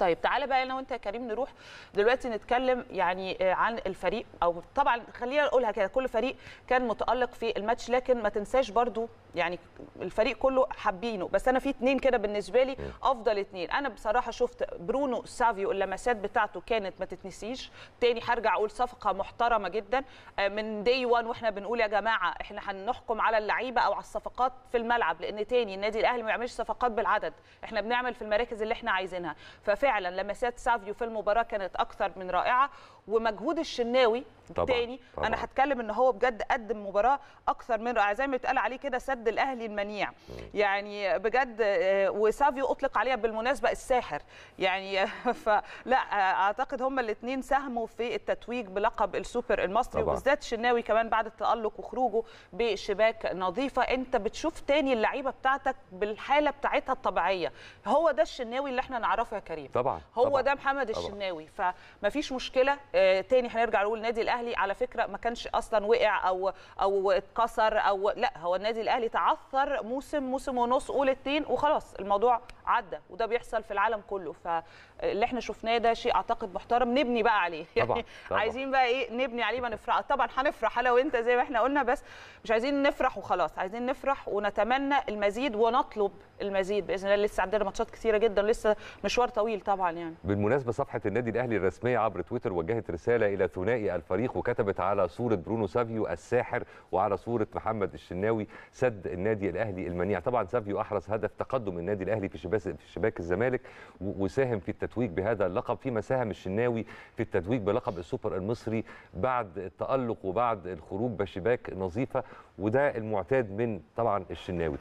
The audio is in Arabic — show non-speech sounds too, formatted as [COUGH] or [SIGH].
طيب تعالى بقى انا وانت يا كريم نروح دلوقتي نتكلم يعني آه، عن الفريق او طبعا خلينا نقولها كده كل فريق كان متالق في الماتش لكن ما تنساش برضو يعني الفريق كله حابينه بس انا في اتنين كده بالنسبه لي افضل اتنين انا بصراحه شفت برونو سافيو اللمسات بتاعته كانت ما تتنسيش تاني هرجع اقول صفقه محترمه جدا آه، من دي 1 واحنا بنقول يا جماعه احنا هنحكم على اللعيبه او على الصفقات في الملعب لان تاني النادي الاهلي ما بيعملش صفقات بالعدد احنا بنعمل في المراكز اللي احنا عايزينها ففعلا فعلا لمسات سافيو في المباراه كانت اكثر من رائعه ومجهود الشناوي تاني طبعا. انا هتكلم ان هو بجد قدم مباراه اكثر من رائعه زي ما اتقال عليه كده سد الاهلي المنيع يعني بجد آه، وسافيو اطلق عليها بالمناسبه الساحر يعني [LAUGHS] فلا آه، اعتقد هما الاثنين ساهموا في التتويج بلقب السوبر المصري وبالذات الشناوي كمان بعد التالق وخروجه بشباك نظيفه انت بتشوف تاني اللعيبه بتاعتك بالحاله بتاعتها الطبيعيه هو ده الشناوي اللي احنا نعرفه يا كريم طبعا هو طبعا. ده محمد الشناوي فمفيش مشكله آه، آه، تاني هنرجع نقول النادي الاهلي على فكره ما كانش اصلا وقع او او اتكسر او لا هو النادي الاهلي تعثر موسم موسم ونص قول اتنين وخلاص الموضوع عدى وده بيحصل في العالم كله فاللي احنا شفناه ده شيء اعتقد محترم نبني بقى عليه طبعا. طبعا. [LAUGHS] عايزين بقى ايه نبني عليه ما نفرح طبعا هنفرح انا وانت زي ما احنا قلنا بس مش عايزين نفرح وخلاص عايزين نفرح ونتمنى المزيد ونطلب المزيد باذن الله لسه عندنا ماتشات كثيره جدا لسه مشوار طويل طبعا يعني بالمناسبه صفحه النادي الاهلي الرسميه عبر تويتر وجهت رساله الى ثنائي الفريق وكتبت على صوره برونو سافيو الساحر وعلى صوره محمد الشناوي سد النادي الاهلي المنيع طبعا سافيو احرز هدف تقدم النادي الاهلي في شباك في شباك الزمالك وساهم في التتويج بهذا اللقب فيما ساهم الشناوي في التتويج بلقب السوبر المصري بعد التألق وبعد الخروج بشباك نظيفة وده المعتاد من طبعا الشناوي